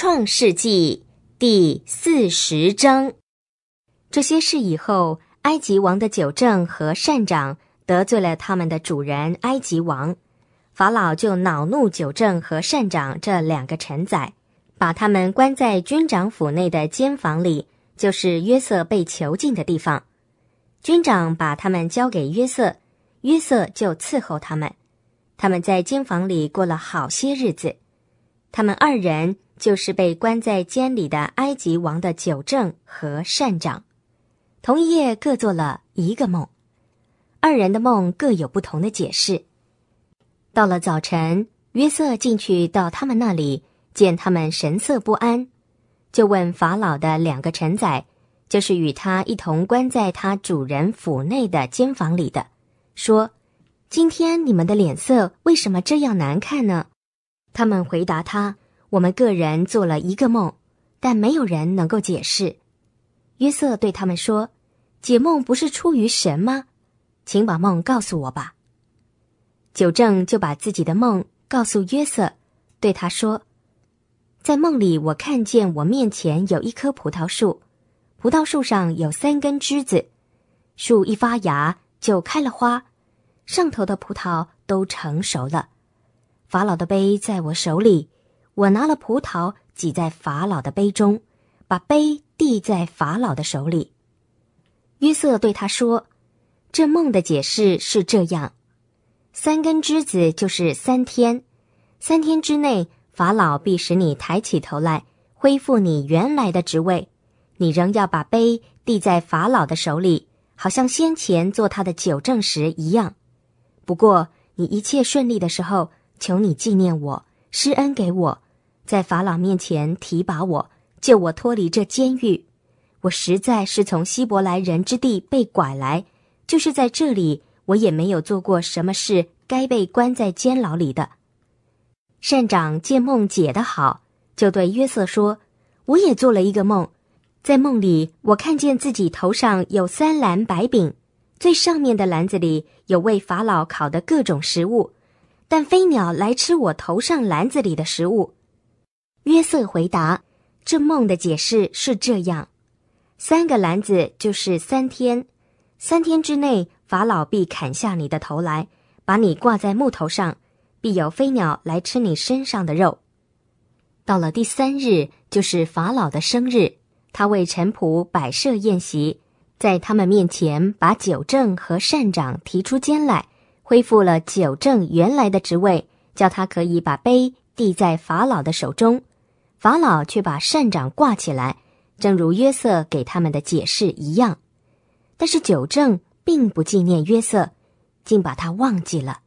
创世纪第四十章，这些事以后，埃及王的九正和善长得罪了他们的主人埃及王，法老就恼怒九正和善长这两个臣宰，把他们关在军长府内的监房里，就是约瑟被囚禁的地方。军长把他们交给约瑟，约瑟就伺候他们。他们在监房里过了好些日子，他们二人。就是被关在监里的埃及王的九正和善长，同一夜各做了一个梦，二人的梦各有不同的解释。到了早晨，约瑟进去到他们那里，见他们神色不安，就问法老的两个臣宰，就是与他一同关在他主人府内的监房里的，说：“今天你们的脸色为什么这样难看呢？”他们回答他。我们个人做了一个梦，但没有人能够解释。约瑟对他们说：“解梦不是出于神吗？请把梦告诉我吧。”九正就把自己的梦告诉约瑟，对他说：“在梦里，我看见我面前有一棵葡萄树，葡萄树上有三根枝子，树一发芽就开了花，上头的葡萄都成熟了。法老的杯在我手里。”我拿了葡萄，挤在法老的杯中，把杯递在法老的手里。约瑟对他说：“这梦的解释是这样：三根枝子就是三天，三天之内，法老必使你抬起头来，恢复你原来的职位。你仍要把杯递在法老的手里，好像先前做他的酒证时一样。不过你一切顺利的时候，求你纪念我，施恩给我。”在法老面前提拔我，救我脱离这监狱。我实在是从希伯来人之地被拐来，就是在这里，我也没有做过什么事该被关在监牢里的。善长见梦解的好，就对约瑟说：“我也做了一个梦，在梦里我看见自己头上有三篮白饼，最上面的篮子里有为法老烤的各种食物，但飞鸟来吃我头上篮子里的食物。”约瑟回答：“这梦的解释是这样：三个篮子就是三天，三天之内法老必砍下你的头来，把你挂在木头上，必有飞鸟来吃你身上的肉。到了第三日，就是法老的生日，他为臣仆摆设宴席，在他们面前把九正和善长提出监来，恢复了九正原来的职位，叫他可以把杯递在法老的手中。”法老却把善长挂起来，正如约瑟给他们的解释一样，但是九正并不纪念约瑟，竟把他忘记了。